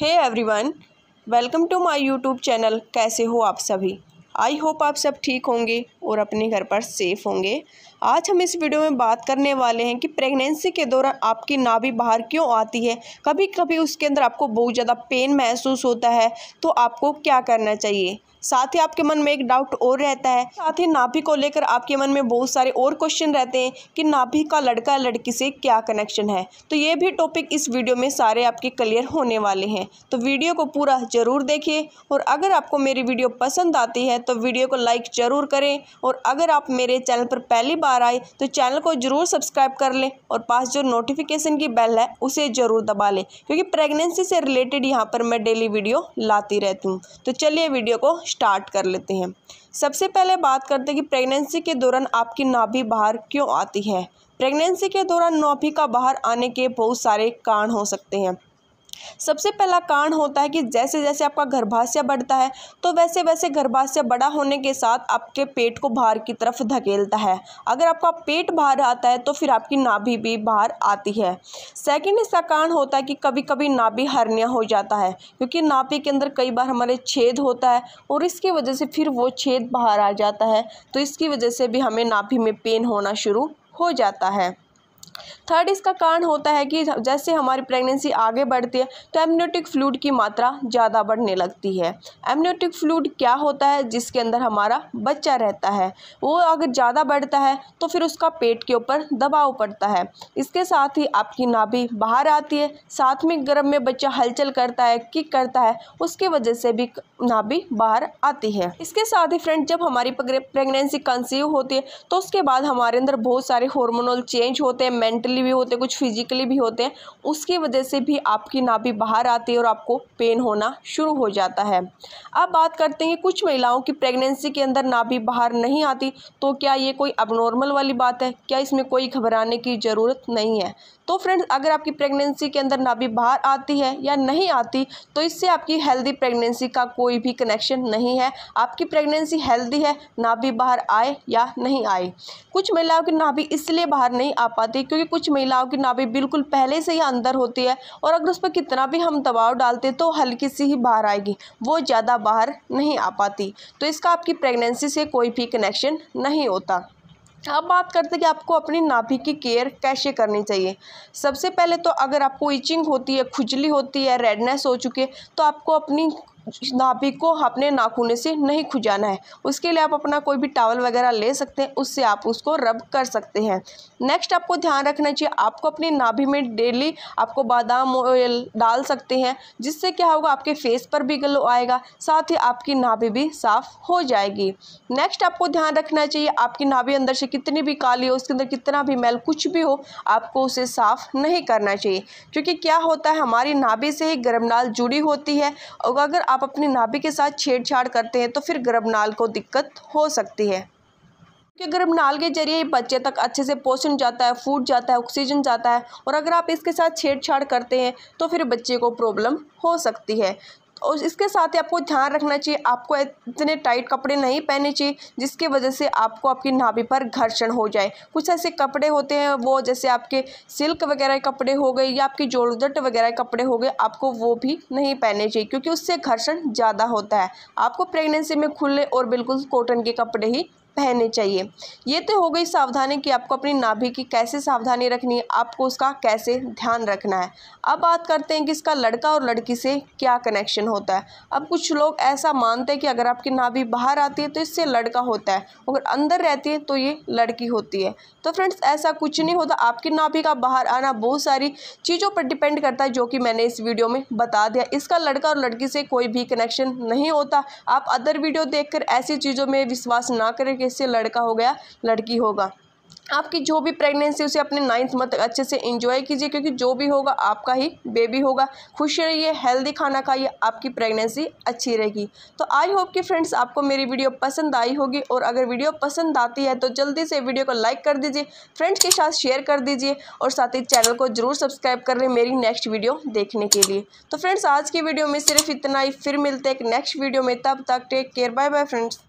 hey everyone welcome to my YouTube channel कैसे हो आप सभी आई होप आप सब ठीक होंगे और अपने घर पर सेफ होंगे आज हम इस वीडियो में बात करने वाले हैं कि प्रेगनेंसी के दौरान आपकी नाभि बाहर क्यों आती है कभी कभी उसके अंदर आपको बहुत ज़्यादा पेन महसूस होता है तो आपको क्या करना चाहिए साथ ही आपके मन में एक डाउट और रहता है साथ ही नाभि को लेकर आपके मन में बहुत सारे और क्वेश्चन रहते हैं कि नाभि का लड़का लड़की से क्या कनेक्शन है तो ये भी टॉपिक इस वीडियो में सारे आपके क्लियर होने वाले हैं तो वीडियो को पूरा ज़रूर देखिए और अगर आपको मेरी वीडियो पसंद आती है तो वीडियो को लाइक ज़रूर करें और अगर आप मेरे चैनल पर पहली बार आए तो चैनल को ज़रूर सब्सक्राइब कर लें और पास जो नोटिफिकेशन की बेल है उसे ज़रूर दबा लें क्योंकि प्रेगनेंसी से रिलेटेड यहाँ पर मैं डेली वीडियो लाती रहती हूँ तो चलिए वीडियो को स्टार्ट कर लेते हैं सबसे पहले बात करते हैं कि प्रेगनेंसी के दौरान आपकी नाभि बाहर क्यों आती है प्रेगनेंसी के दौरान नाभि का बाहर आने के बहुत सारे कारण हो सकते हैं सबसे पहला कारण होता है कि जैसे जैसे आपका गर्भाशय बढ़ता है तो वैसे वैसे गर्भाशय बड़ा होने के साथ आपके पेट को बाहर की तरफ धकेलता है अगर आपका पेट बाहर आता है तो फिर आपकी नाभि भी बाहर आती है सेकेंड इसका कारण होता है कि कभी कभी नाभि हरण्य हो जाता है क्योंकि नाभि के अंदर कई बार हमारे छेद होता है और इसकी वजह से फिर वो छेद बाहर आ जाता है तो इसकी वजह से भी हमें नाभि में पेन होना शुरू हो जाता है थर्ड इसका कारण होता है कि जैसे हमारी प्रेगनेंसी आगे बढ़ती है तो एमनियोटिक फ्लूड की मात्रा ज़्यादा बढ़ने लगती है एमनियोटिक फ्लूड क्या होता है जिसके अंदर हमारा बच्चा रहता है वो अगर ज़्यादा बढ़ता है तो फिर उसका पेट के ऊपर दबाव पड़ता है इसके साथ ही आपकी नाभि बाहर आती है साथ में गर्भ में बच्चा हलचल करता है किक करता है उसकी वजह से भी नाभि बाहर आती है इसके साथ ही फ्रेंड जब हमारी प्रेगनेंसी कंसीव होती है तो उसके बाद हमारे अंदर बहुत सारे हॉर्मोनल चेंज होते हैं मेंटली भी होते हैं कुछ फिजिकली भी होते हैं उसकी वजह से भी आपकी नाभि बाहर आती है और आपको पेन होना शुरू हो जाता है अब बात करते हैं कुछ महिलाओं की प्रेगनेंसी के अंदर नाभि बाहर नहीं आती तो क्या ये कोई अबनॉर्मल वाली बात है क्या इसमें कोई घबराने की ज़रूरत नहीं है तो फ्रेंड्स अगर आपकी प्रेगनेंसी के अंदर नाभि बाहर आती है या नहीं आती तो इससे आपकी हेल्दी प्रेगनेंसी का कोई भी कनेक्शन नहीं है आपकी प्रेगनेंसी हेल्दी है नाभि बाहर आए या नहीं आए कुछ महिलाओं की नाभि इसलिए बाहर नहीं आ पाती क्योंकि कुछ महिलाओं की नाभि बिल्कुल पहले से ही अंदर होती है और अगर उस पर कितना भी हम दबाव डालते तो हल्की सी ही बाहर आएगी वो ज़्यादा बाहर नहीं आ पाती तो इसका आपकी प्रेगनेंसी से कोई भी कनेक्शन नहीं होता अब बात करते हैं कि आपको अपनी नाभि की केयर कैसे करनी चाहिए सबसे पहले तो अगर आपको इचिंग होती है खुजली होती है रेडनेस हो चुकी है तो आपको अपनी नाभिक को अपने नाखूने से नहीं खुजाना है उसके लिए आप अपना कोई भी टावल वगैरह ले सकते हैं उससे आप उसको रब कर सकते हैं नेक्स्ट आपको ध्यान रखना चाहिए आपको अपनी नाभि में डेली आपको बादाम ऑयल डाल सकते हैं जिससे क्या होगा आपके फेस पर भी ग्लो आएगा साथ ही आपकी नाभि भी साफ़ हो जाएगी नेक्स्ट आपको ध्यान रखना चाहिए आपकी नाभि अंदर से कितनी भी काली हो उसके अंदर कितना भी मैल कुछ भी हो आपको उसे साफ़ नहीं करना चाहिए क्योंकि क्या होता है हमारी नाभि से ही गर्म नाल जुड़ी होती है और अगर आप आप अपनी नाभि के साथ छेड़छाड़ करते हैं तो फिर गर्भनाल को दिक्कत हो सकती है क्योंकि गर्भनाल के जरिए बच्चे तक अच्छे से पोषण जाता है फूड जाता है ऑक्सीजन जाता है और अगर आप इसके साथ छेड़छाड़ करते हैं तो फिर बच्चे को प्रॉब्लम हो सकती है और तो इसके साथ ही आपको ध्यान रखना चाहिए आपको इतने टाइट कपड़े नहीं पहनने चाहिए जिसकी वजह से आपको आपकी नाभि पर घर्षण हो जाए कुछ ऐसे कपड़े होते हैं वो जैसे आपके सिल्क वगैरह कपड़े हो गए या आपकी जोड़दट वगैरह कपड़े हो गए आपको वो भी नहीं पहनने चाहिए क्योंकि उससे घर्षण ज़्यादा होता है आपको प्रेगनेंसी में खुले और बिल्कुल कॉटन के कपड़े ही पहनने चाहिए ये तो हो गई सावधानी कि आपको अपनी नाभि की कैसे सावधानी रखनी है आपको उसका कैसे ध्यान रखना है अब बात करते हैं कि इसका लड़का और लड़की से क्या कनेक्शन होता है अब कुछ लोग ऐसा मानते हैं कि अगर आपकी नाभि बाहर आती है तो इससे लड़का होता है अगर अंदर रहती है तो ये लड़की होती है तो फ्रेंड्स ऐसा कुछ नहीं होता आपकी नाभि का बाहर आना बहुत सारी चीज़ों पर डिपेंड करता है जो कि मैंने इस वीडियो में बता दिया इसका लड़का और लड़की से कोई भी कनेक्शन नहीं होता आप अदर वीडियो देख ऐसी चीज़ों में विश्वास ना करें कि तरीके से लड़का हो गया लड़की होगा आपकी जो भी प्रेगनेंसी उसे अपने नाइन्थ मंथ तक अच्छे से इन्जॉय कीजिए क्योंकि जो भी होगा आपका ही बेबी होगा खुश रहिए हेल्दी खाना खाइए आपकी प्रेगनेंसी अच्छी रहेगी तो आई होप कि फ्रेंड्स आपको मेरी वीडियो पसंद आई होगी और अगर वीडियो पसंद आती है तो जल्दी से वीडियो को लाइक कर दीजिए फ्रेंड्स के साथ शेयर कर दीजिए और साथ ही चैनल को जरूर सब्सक्राइब कर लें मेरी नेक्स्ट वीडियो देखने के लिए तो फ्रेंड्स आज की वीडियो में सिर्फ इतना ही फिर मिलते हैं नेक्स्ट वीडियो में तब तक take care bye bye friends